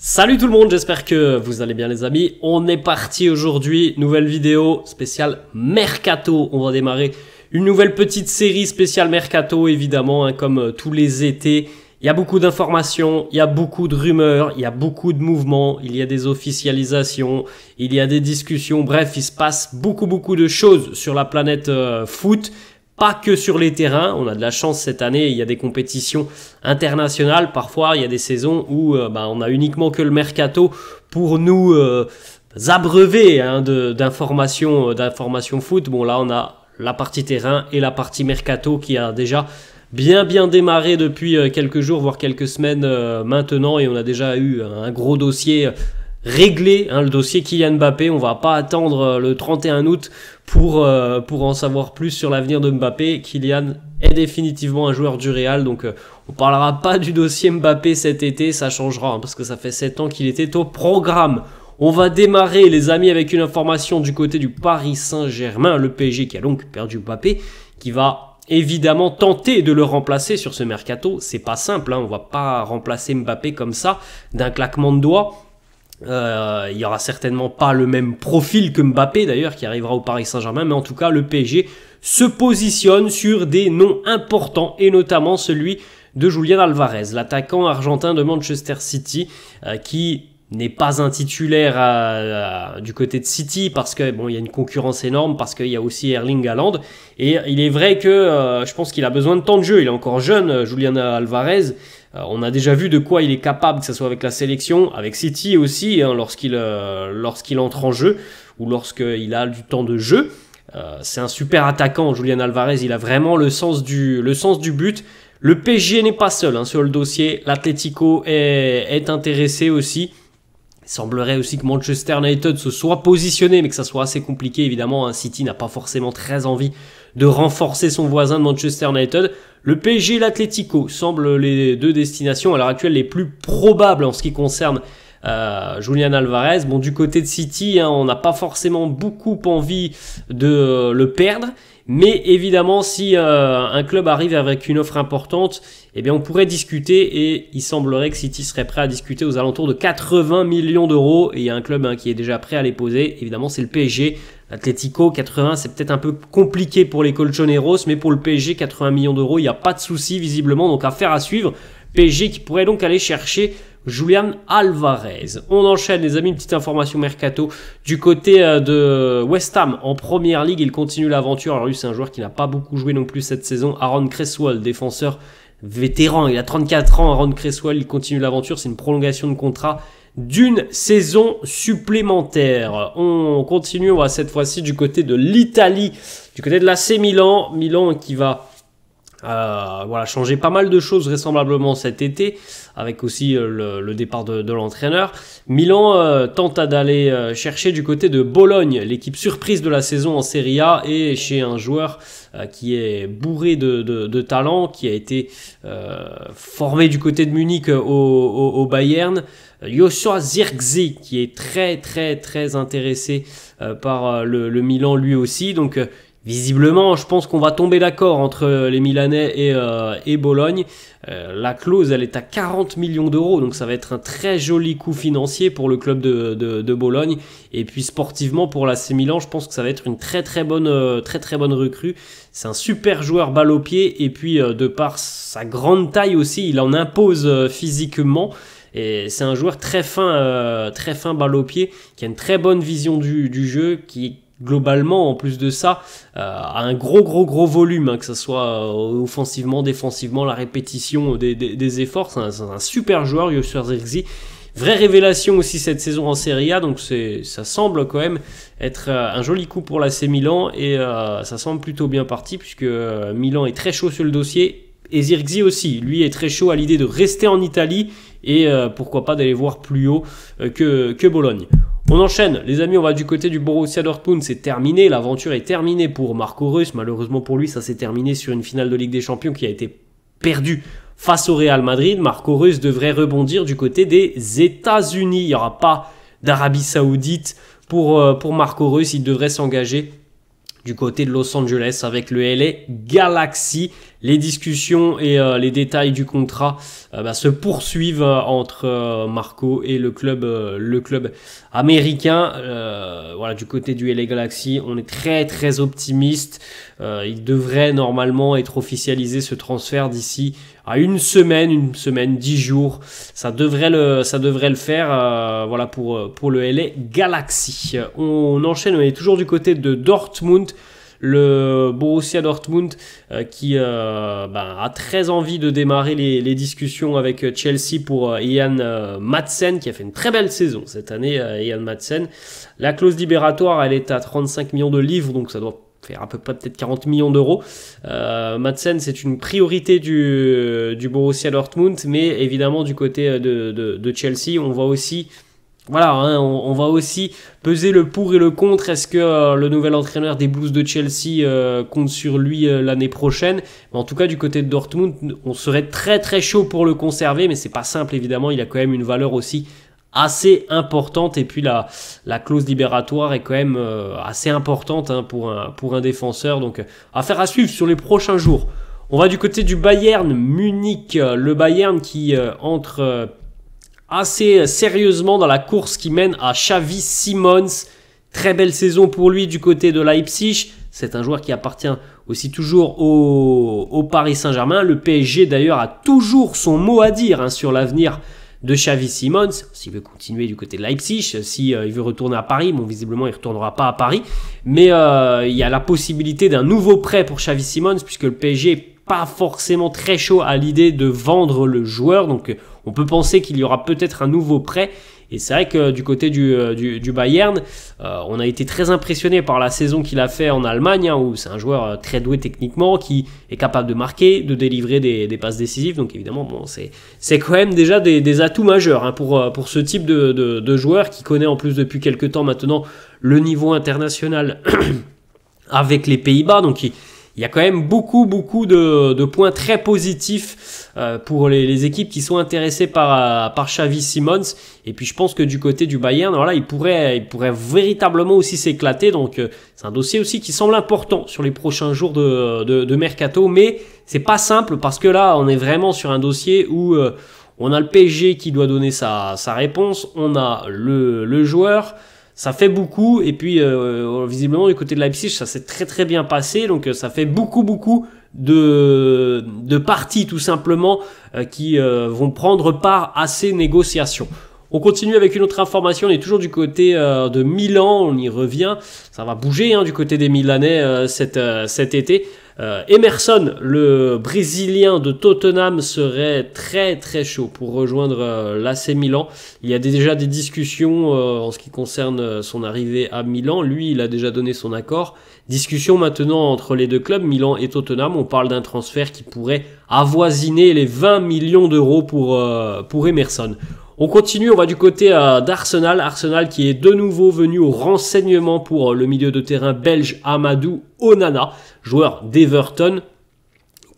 Salut tout le monde, j'espère que vous allez bien les amis. On est parti aujourd'hui, nouvelle vidéo spéciale Mercato. On va démarrer une nouvelle petite série spéciale Mercato, évidemment, hein, comme euh, tous les étés. Il y a beaucoup d'informations, il y a beaucoup de rumeurs, il y a beaucoup de mouvements, il y a des officialisations, il y a des discussions. Bref, il se passe beaucoup beaucoup de choses sur la planète euh, foot pas que sur les terrains. On a de la chance cette année, il y a des compétitions internationales. Parfois, il y a des saisons où euh, bah, on a uniquement que le mercato pour nous euh, abreuver hein, d'informations, euh, d'informations foot. Bon, là, on a la partie terrain et la partie mercato qui a déjà bien bien démarré depuis quelques jours, voire quelques semaines maintenant, et on a déjà eu un gros dossier régler hein, le dossier Kylian Mbappé. On va pas attendre euh, le 31 août pour, euh, pour en savoir plus sur l'avenir de Mbappé. Kylian est définitivement un joueur du Real, donc euh, on parlera pas du dossier Mbappé cet été, ça changera, hein, parce que ça fait 7 ans qu'il était au programme. On va démarrer, les amis, avec une information du côté du Paris Saint-Germain, le PSG qui a donc perdu Mbappé, qui va évidemment tenter de le remplacer sur ce mercato. C'est pas simple, hein, on va pas remplacer Mbappé comme ça, d'un claquement de doigts. Euh, il y aura certainement pas le même profil que Mbappé d'ailleurs qui arrivera au Paris Saint-Germain, mais en tout cas le PSG se positionne sur des noms importants et notamment celui de Julian Alvarez, l'attaquant argentin de Manchester City euh, qui n'est pas un titulaire à, du côté de City parce que bon il y a une concurrence énorme parce qu'il y a aussi Erling Haaland et il est vrai que euh, je pense qu'il a besoin de temps de jeu il est encore jeune euh, Julian Alvarez euh, on a déjà vu de quoi il est capable que ce soit avec la sélection avec City aussi hein, lorsqu'il lorsqu'il entre en jeu ou lorsqu'il a du temps de jeu c'est un super attaquant Julian Alvarez il a vraiment le sens du le sens du but le PSG n'est pas seul hein, sur le dossier l'Atlético est, est intéressé aussi il semblerait aussi que Manchester United se soit positionné, mais que ça soit assez compliqué évidemment. Hein. City n'a pas forcément très envie de renforcer son voisin de Manchester United. Le PSG et l'Atlético semblent les deux destinations à l'heure actuelle les plus probables en ce qui concerne euh, Julian Alvarez. Bon, du côté de City, hein, on n'a pas forcément beaucoup envie de euh, le perdre. Mais évidemment, si euh, un club arrive avec une offre importante, eh bien, on pourrait discuter et il semblerait que City serait prêt à discuter aux alentours de 80 millions d'euros. Et il y a un club hein, qui est déjà prêt à les poser. Évidemment, c'est le PSG. Atletico 80, c'est peut-être un peu compliqué pour les Colchoneros, mais pour le PSG, 80 millions d'euros, il n'y a pas de souci visiblement. Donc affaire à suivre. PSG qui pourrait donc aller chercher Julian Alvarez. On enchaîne les amis, une petite information mercato du côté euh, de West Ham en première ligue, il continue l'aventure. Alors lui c'est un joueur qui n'a pas beaucoup joué non plus cette saison, Aaron Cresswell, défenseur vétéran, il a 34 ans, Aaron Cresswell, il continue l'aventure, c'est une prolongation de contrat d'une saison supplémentaire. On continue cette fois-ci du côté de l'Italie, du côté de l'AC Milan, Milan qui va euh, voilà, changé pas mal de choses vraisemblablement cet été, avec aussi euh, le, départ de, l'entraîneur. Milan euh, tente d'aller euh, chercher du côté de Bologne, l'équipe surprise de la saison en Serie A, et chez un joueur euh, qui est bourré de, de, talent, qui a été formé du côté de Munich au, au, Bayern. Joshua Zirkzee qui est très très très intéressé par le, le, Milan lui aussi. Donc Visiblement, je pense qu'on va tomber d'accord entre euh, les Milanais et, euh, et Bologne. Euh, la clause, elle est à 40 millions d'euros, donc ça va être un très joli coup financier pour le club de, de, Bologne. Et puis sportivement, pour l'AC Milan, je pense que ça va être une très très bonne, très, très bonne recrue. C'est un super joueur balle au pied, et puis de par sa grande taille aussi, il en impose physiquement. Et c'est un joueur très fin, très fin balle au pied, qui a une très bonne vision du, du jeu, qui globalement, en plus de ça, euh, à un gros, gros, gros volume, hein, que ce soit euh, offensivement, défensivement, la répétition des, des, des efforts. C'est un, super joueur, Yosuar Zirzi. Vraie révélation aussi cette saison en Serie A, donc ça semble quand même être euh, un joli coup pour l'AC Milan et ça semble plutôt bien parti puisque Milan est très chaud sur le dossier et Zirgzi aussi, lui est très chaud à l'idée de rester en Italie et pourquoi pas d'aller voir plus haut que, que Bologne. On enchaîne, les amis, on va du côté du Borussia Dortmund, c'est terminé, l'aventure est terminée pour Marco Reus, malheureusement pour lui, ça s'est terminé sur une finale de Ligue des Champions qui a été perdue face au Real Madrid. Marco Reus devrait rebondir du côté des États-Unis, il n'y aura pas d'Arabie Saoudite pour, euh, pour Marco Reus, il devrait s'engager du côté de Los Angeles avec le LA Galaxy les discussions et euh, les détails du contrat euh, bah, se poursuivent euh, entre Marco et le club, le club américain. voilà, du côté du LA Galaxy, on est très très optimiste. il devrait normalement être officialisé ce transfert d'ici à une semaine, une semaine, dix jours. Ça devrait le, ça devrait le faire. voilà pour pour le LA Galaxy. On enchaîne. On est toujours du côté de Dortmund le Borussia Dortmund euh, qui euh, ben, a très envie de démarrer les, discussions avec euh, Chelsea pour Ian Madsen qui a fait une très belle saison cette année, Ian Madsen. La clause libératoire, elle est à 35 millions de livres, donc ça doit faire à peu près peut-être 40 millions d'euros. Madsen, c'est une priorité du, du Borussia Dortmund, mais évidemment du côté de, de Chelsea, on voit aussi voilà, hein, on, va aussi peser le pour et le contre. Est-ce que euh, le nouvel entraîneur des Blues de Chelsea euh, compte sur lui euh, l'année prochaine En tout cas, du côté de Dortmund, on serait très très chaud pour le conserver, mais c'est pas simple évidemment. Il a quand même une valeur aussi assez importante et puis la, la clause libératoire est quand même assez importante hein, pour, un, pour un défenseur. Donc, affaire à suivre sur les prochains jours. On va du côté du Bayern Munich, le Bayern qui entre assez euh, sérieusement dans la course qui mène à Xavi Simons. Très belle saison pour lui du côté de Leipzig. C'est un joueur qui appartient aussi toujours au, Paris Saint-Germain. Le PSG d'ailleurs a toujours son mot à dire hein, sur l'avenir de Xavi Simons, s'il veut continuer du côté de Leipzig, s'il euh, si, euh, veut retourner à Paris, bon visiblement il ne retournera pas à Paris, mais il y a la possibilité d'un nouveau prêt pour Xavi Simons puisque le PSG pas forcément très chaud à l'idée de vendre le joueur. Donc euh, on peut penser qu'il y aura peut-être un nouveau prêt. Et c'est vrai que du côté du, euh, du, Bayern, euh, on a été très impressionné par la saison qu'il a fait en Allemagne, hein, où c'est un joueur très doué techniquement, qui est capable de marquer, de délivrer des, des passes décisives. Donc évidemment, bon, c'est quand même déjà des, atouts majeurs hein, pour, pour ce type de, de, joueur qui connaît en plus depuis quelques temps maintenant le niveau international. avec les Pays-Bas. Donc qui il y a quand même beaucoup, beaucoup de, points très positifs euh, pour les, équipes qui sont intéressées par, euh, par Xavi Simons. Et puis je pense que du côté du Bayern, voilà, il pourrait, il pourrait véritablement aussi s'éclater. Donc euh, c'est un dossier aussi qui semble important sur les prochains jours de, de, mercato. Mais c'est pas simple parce que là, on est vraiment sur un dossier où on a le PSG qui doit donner sa, sa réponse, on a le, le joueur ça fait beaucoup. Et puis, euh, visiblement, du côté de Leipzig, ça s'est très très bien passé. Donc, euh, ça fait beaucoup beaucoup de, de parties, tout simplement, euh, qui vont prendre part à ces négociations. On continue avec une autre information, on est toujours du côté de Milan, on y revient, ça va bouger hein, du côté des Milanais cet, cet, été. Euh, Emerson, le Brésilien de Tottenham, serait très très chaud pour rejoindre euh, l'AC Milan. Il y a déjà des discussions euh, en ce qui concerne son arrivée à Milan. Lui, il a déjà donné son accord. Discussion maintenant entre les deux clubs, Milan et Tottenham. On parle d'un transfert qui pourrait avoisiner les 20 millions d'euros pour, pour Emerson. On continue, on va du côté d'Arsenal. Arsenal qui est de nouveau venu au renseignement pour le milieu de terrain belge Amadou Onana joueur d'Everton,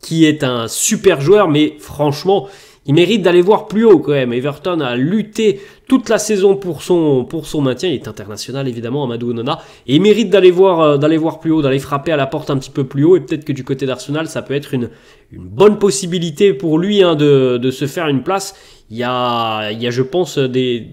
qui est un super joueur, mais franchement, il mérite d'aller voir plus haut quand même. Everton a lutté toute la saison pour son, pour son maintien. Il est international évidemment, Amadou Onana. Et il mérite d'aller voir, euh, d'aller voir plus haut, d'aller frapper à la porte un petit peu plus haut. Et peut-être que du côté d'Arsenal, ça peut être une, une bonne possibilité pour lui hein, de, se faire une place. Il il y a je pense, des,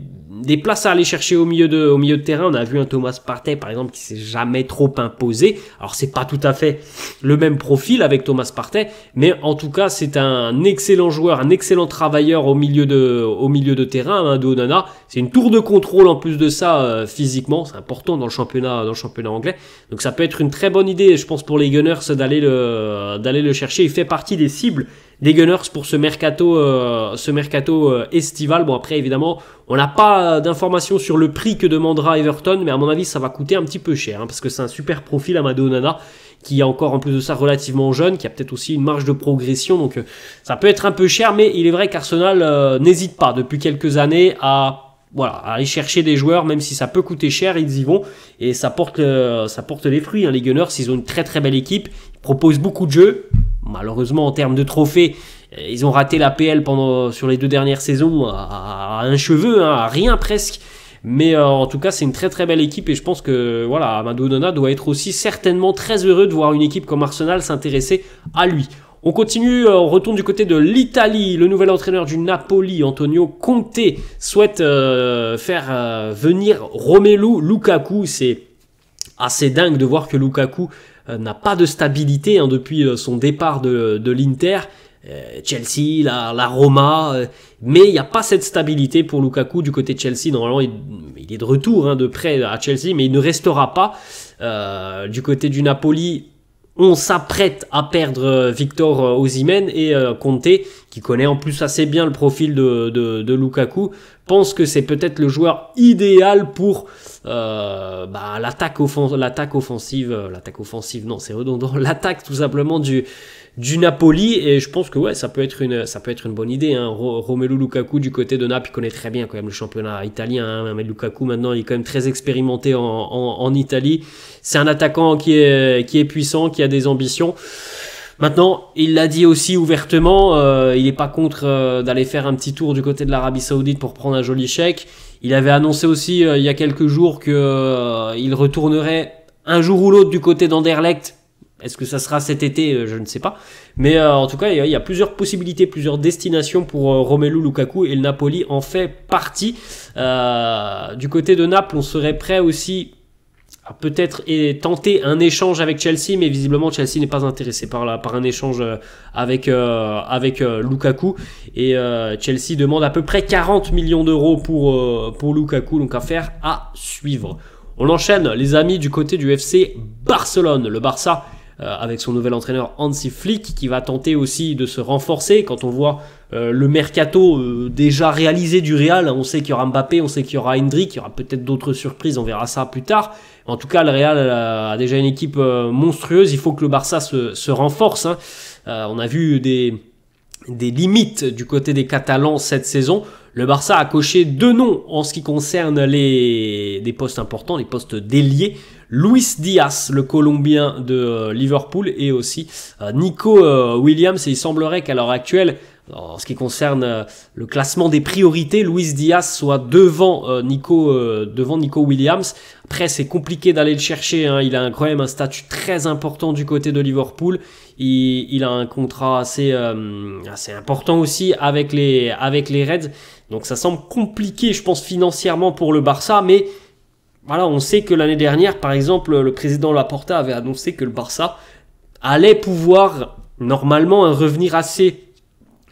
des places à aller chercher au milieu de, au milieu de terrain. On a vu un Thomas Partey, par exemple, qui s'est jamais trop imposé. Alors, c'est pas tout à fait le même profil avec Thomas Partey, mais en tout cas, c'est un excellent joueur, un excellent travailleur au milieu de, au milieu de terrain, hein, de Onana. C'est une tour de contrôle en plus de ça, euh, physiquement. C'est important dans le championnat, dans le championnat anglais. Donc, ça peut être une très bonne idée, je pense, pour les Gunners d'aller le, d'aller le chercher. Il fait partie des cibles les Gunners pour ce mercato, euh, ce mercato euh, estival. Bon, après, évidemment, on n'a pas d'informations sur le prix que demandera Everton, mais à mon avis, ça va coûter un petit peu cher, hein, parce que c'est un super profil, à Madonna qui est encore en plus de ça relativement jeune, qui a peut-être aussi une marge de progression, donc euh, ça peut être un peu cher, mais il est vrai qu'Arsenal n'hésite pas depuis quelques années à voilà, aller chercher des joueurs, même si ça peut coûter cher, ils y vont et ça porte, ça porte les fruits. Hein, les Gunners, ils ont une très très belle équipe, ils proposent beaucoup de jeux, Malheureusement, en termes de trophées, euh, ils ont raté la PL pendant, sur les deux dernières saisons à, un cheveu, hein, à rien presque. Mais euh, en tout cas, c'est une très très belle équipe et je pense que voilà, Amadou doit être aussi certainement très heureux de voir une équipe comme Arsenal s'intéresser à lui. On continue, euh, on retourne du côté de l'Italie. Le nouvel entraîneur du Napoli, Antonio Conte, souhaite faire venir Romelu Lukaku. C'est assez dingue de voir que Lukaku euh, n'a pas de stabilité hein, depuis euh, son départ de, de l'Inter. Euh, Chelsea, la, la Roma, mais il n'y a pas cette stabilité pour Lukaku du côté de Chelsea. Normalement, il, est de retour hein, de près à Chelsea, mais il ne restera pas. du côté du Napoli, on s'apprête à perdre Victor Osimhen et Conte, qui connaît en plus assez bien le profil de, de, de Lukaku, pense que c'est peut-être le joueur idéal pour euh, bah, l'attaque offensive, euh, l'attaque offensive, non, c'est redondant, l'attaque tout simplement du, du Napoli et je pense que ouais ça peut être une ça peut être une bonne idée hein. Romelu Lukaku du côté de Naples il connaît très bien quand même le championnat italien hein. Lukaku maintenant il est quand même très expérimenté en, en, en Italie c'est un attaquant qui est qui est puissant qui a des ambitions Maintenant, il l'a dit aussi ouvertement, euh, il n'est pas contre euh, d'aller faire un petit tour du côté de l'Arabie Saoudite pour prendre un joli chèque. Il avait annoncé aussi euh, il y a quelques jours que euh, il retournerait un jour ou l'autre du côté d'Anderlecht. Est-ce que ça sera cet été Je ne sais pas. Mais en tout cas, il y, y, a plusieurs possibilités, plusieurs destinations pour Romelu Lukaku et le Napoli en fait partie. du côté de Naples, on serait prêt aussi a peut-être tenté un échange avec Chelsea, mais visiblement Chelsea n'est pas intéressé par, par un échange euh, avec, euh, avec euh, Lukaku. Et Chelsea demande à peu près 40 millions d'euros pour, pour Lukaku, donc affaire à suivre. On enchaîne, les amis, du côté du FC Barcelone. Le Barça, avec son nouvel entraîneur Hansi Flick, qui va tenter aussi de se renforcer quand on voit euh, le mercato euh, déjà réalisé du Real, hein, on sait qu'il y aura Mbappé, on sait qu'il y aura Hendrik, il y aura peut-être d'autres surprises, on verra ça plus tard. En tout cas, le Real euh, a déjà une équipe monstrueuse, il faut que le Barça se, renforce. Hein. on a vu des, des limites du côté des Catalans cette saison. Le Barça a coché deux noms en ce qui concerne les des postes importants, les postes déliés. Luis Diaz, le Colombien de Liverpool, et aussi Nico Williams. Et il semblerait qu'à l'heure actuelle, en ce qui concerne euh, le classement des priorités, Luis Diaz soit devant euh, Nico, euh, devant Nico Williams. Après, c'est compliqué d'aller le chercher. Hein. Il a quand même un statut très important du côté de Liverpool. Il, il a un contrat assez, assez important aussi avec les, avec les Reds. Donc ça semble compliqué, je pense, financièrement pour le Barça. Mais voilà, on sait que l'année dernière, par exemple, le président Laporta avait annoncé que le Barça allait pouvoir normalement revenir assez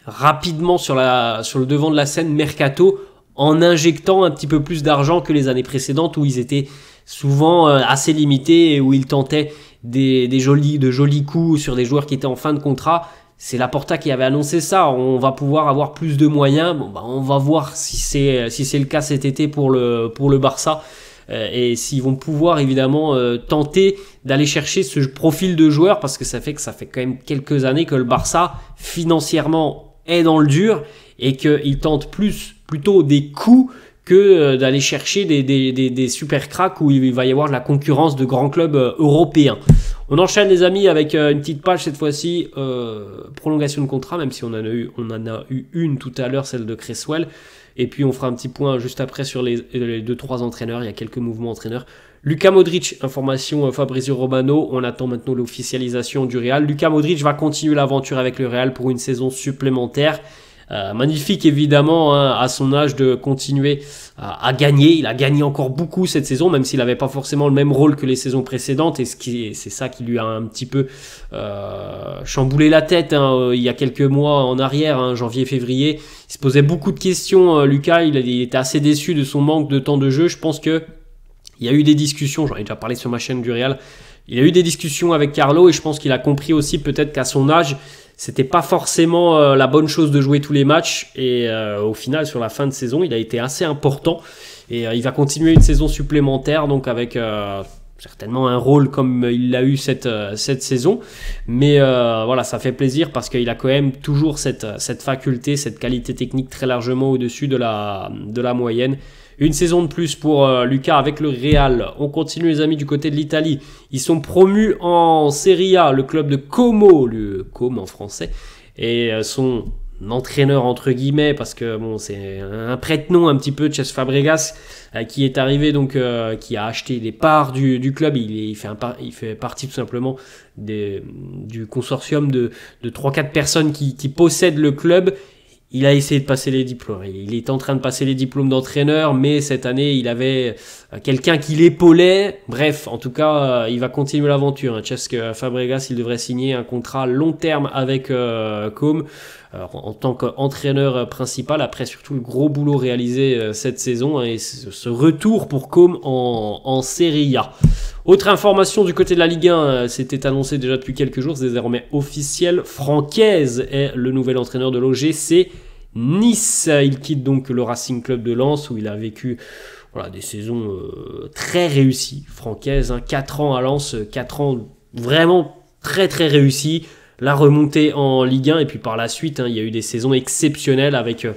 rapidement sur, la, sur le devant de la scène mercato en injectant un petit peu plus d'argent que les années précédentes où ils étaient souvent euh, assez limités et où ils tentaient des, des jolis, de jolis coups sur des joueurs qui étaient en fin de contrat. C'est la porta qui avait annoncé ça. On va pouvoir avoir plus de moyens. Bon, bah, on va voir si c'est si c'est le cas cet été pour le pour le Barça euh, et s'ils vont pouvoir évidemment euh, tenter d'aller chercher ce profil de joueur parce que ça fait que ça fait quand même quelques années que le Barça financièrement est dans le dur et qu'il tente plus plutôt des coups que euh, d'aller chercher des, des, des, super cracks où il va y avoir la concurrence de grands clubs euh, européens. On enchaîne les amis avec euh, une petite page cette fois-ci, prolongation de contrat, même si on en, a eu, on en a eu une tout à l'heure, celle de Cresswell. Et puis on fera un petit point juste après sur les, euh, deux trois entraîneurs. Il y a quelques mouvements entraîneurs. Lucas Modric, information euh, Fabrizio Romano. On attend maintenant l'officialisation du Real. Luca Modric va continuer l'aventure avec le Real pour une saison supplémentaire. Euh, magnifique évidemment hein, à son âge de continuer à, gagner. Il a gagné encore beaucoup cette saison, même s'il n'avait pas forcément le même rôle que les saisons précédentes. Et c'est ça qui lui a un petit peu euh, chamboulé la tête hein, euh, il y a quelques mois en arrière, hein, janvier-février. Il se posait beaucoup de questions, Lucas. Il, était assez déçu de son manque de temps de jeu. Je pense que il y a eu des discussions. J'en ai déjà parlé sur ma chaîne du Real. Il y a eu des discussions avec Carlo et je pense qu'il a compris aussi peut-être qu'à son âge, c'était pas forcément euh, la bonne chose de jouer tous les matchs. Et euh, au final, sur la fin de saison, il a été assez important. Et euh, il va continuer une saison supplémentaire, donc avec certainement un rôle comme il l'a eu cette, cette saison. Mais voilà, ça fait plaisir parce qu'il a quand même toujours cette, cette faculté, cette qualité technique très largement au-dessus de la, de la moyenne. Une saison de plus pour euh, Lucas avec le Real. On continue les amis du côté de l'Italie. Ils sont promus en Serie A, le club de Como, le Como en français, et euh, son entraîneur entre guillemets parce que bon c'est un prête-nom un petit peu Chess Fabregas euh, qui est arrivé donc qui a acheté les parts du, club il, il fait un il fait partie tout simplement du consortium de, de 3-4 personnes qui possèdent le club il a essayé de passer les diplômes. Il est en train de passer les diplômes d'entraîneur, mais cette année, il avait euh, quelqu'un qui l'épaulait. Bref, en tout cas, euh, il va continuer l'aventure. Chesque hein. euh, Fabregas, il devrait signer un contrat long terme avec euh, en tant qu'entraîneur euh, principal, après surtout le gros boulot réalisé euh, cette saison hein, et ce retour pour Côme en, Serie A. Autre information du côté de la Ligue 1, euh, c'était annoncé déjà depuis quelques jours, c'est désormais officiel. Francaise est le nouvel entraîneur de l'OGC Nice. Il quitte donc le Racing Club de Lens où il a vécu voilà, des saisons très réussies. Francaise, 4 hein, ans à Lens, 4 ans vraiment très très réussis la remontée en Ligue 1 et puis par la suite, hein, il y a eu des saisons exceptionnelles avec euh,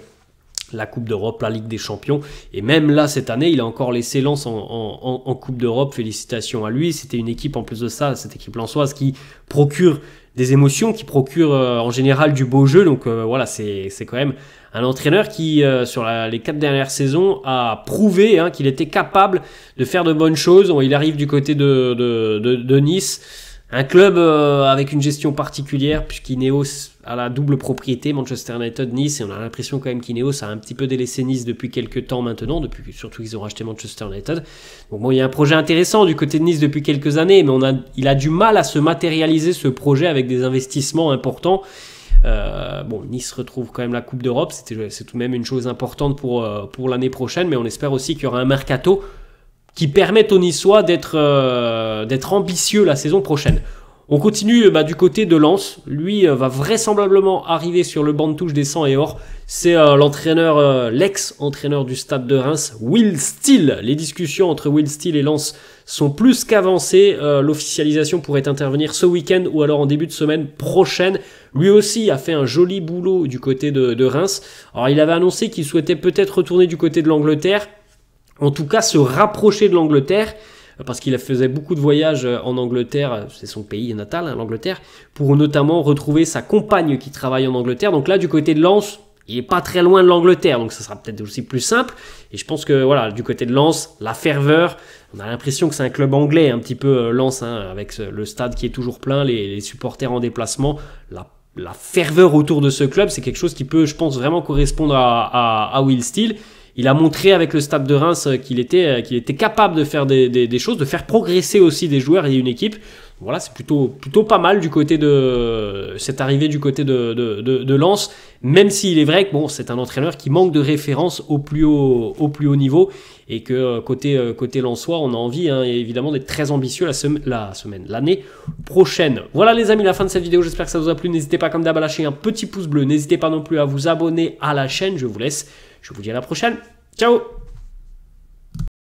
la Coupe d'Europe, la Ligue des Champions. Et même là, cette année, il a encore laissé Lens en, Coupe d'Europe. Félicitations à lui. C'était une équipe, en plus de ça, cette équipe lançoise qui procure des émotions, qui procure euh, en général du beau jeu. Donc euh, voilà, c'est quand même un entraîneur qui, sur les quatre dernières saisons, a prouvé hein, qu'il était capable de faire de bonnes choses. Il arrive du côté de, de, de, de Nice un club euh, avec une gestion particulière, puisqu'Ineos a la double propriété, Manchester United, Nice, et on a l'impression quand même qu'Ineos a un petit peu délaissé Nice depuis quelques temps maintenant, depuis surtout qu'ils ont racheté Manchester United. Donc bon, il y a un projet intéressant du côté de Nice depuis quelques années, mais on a, il a du mal à se matérialiser ce projet avec des investissements importants. Euh, bon, Nice retrouve quand même la Coupe d'Europe, c'est tout de même une chose importante pour, euh, pour l'année prochaine, mais on espère aussi qu'il y aura un mercato qui permettent aux Niçois euh, d'être ambitieux la saison prochaine. On continue euh, bah, du côté de Lens. Lui euh, va vraisemblablement arriver sur le banc de touche des 100 et or. C'est l'entraîneur, l'ex-entraîneur du stade de Reims, Will Steele. Les discussions entre Will Steele et Lens sont plus qu'avancées. L'officialisation pourrait intervenir ce week-end ou alors en début de semaine prochaine. Lui aussi a fait un joli boulot du côté de, de Reims. Alors il avait annoncé qu'il souhaitait peut-être retourner du côté de l'Angleterre en tout cas se rapprocher de l'Angleterre, parce qu'il faisait beaucoup de voyages euh, en Angleterre, c'est son pays natal, hein, l'Angleterre, pour notamment retrouver sa compagne qui travaille en Angleterre. Donc là, du côté de Lens, il est pas très loin de l'Angleterre, donc ça sera peut-être aussi plus simple. Et je pense que voilà, du côté de Lens, la ferveur, on a l'impression que c'est un club anglais un petit peu euh, Lens, hein, avec le stade qui est toujours plein, les, supporters en déplacement, la ferveur autour de ce club, c'est quelque chose qui peut, je pense, vraiment correspondre à, à Will Steele il a montré avec le Stade de Reims euh, qu'il était, euh, qu'il était capable de faire des, des, choses, de faire progresser aussi des joueurs et une équipe. Voilà, c'est plutôt, plutôt pas mal du côté de cette arrivée du côté de, de, de, Lens, même s'il est vrai que bon, c'est un entraîneur qui manque de référence au plus haut, au plus haut niveau et que euh, côté, euh, côté Lensois, on a envie hein, évidemment d'être très ambitieux la, la semaine, l'année prochaine. Voilà les amis, la fin de cette vidéo, j'espère que ça vous a plu. N'hésitez pas comme d'hab à lâcher un petit pouce bleu, n'hésitez pas non plus à vous abonner à la chaîne, je vous laisse, je vous dis à la prochaine, ciao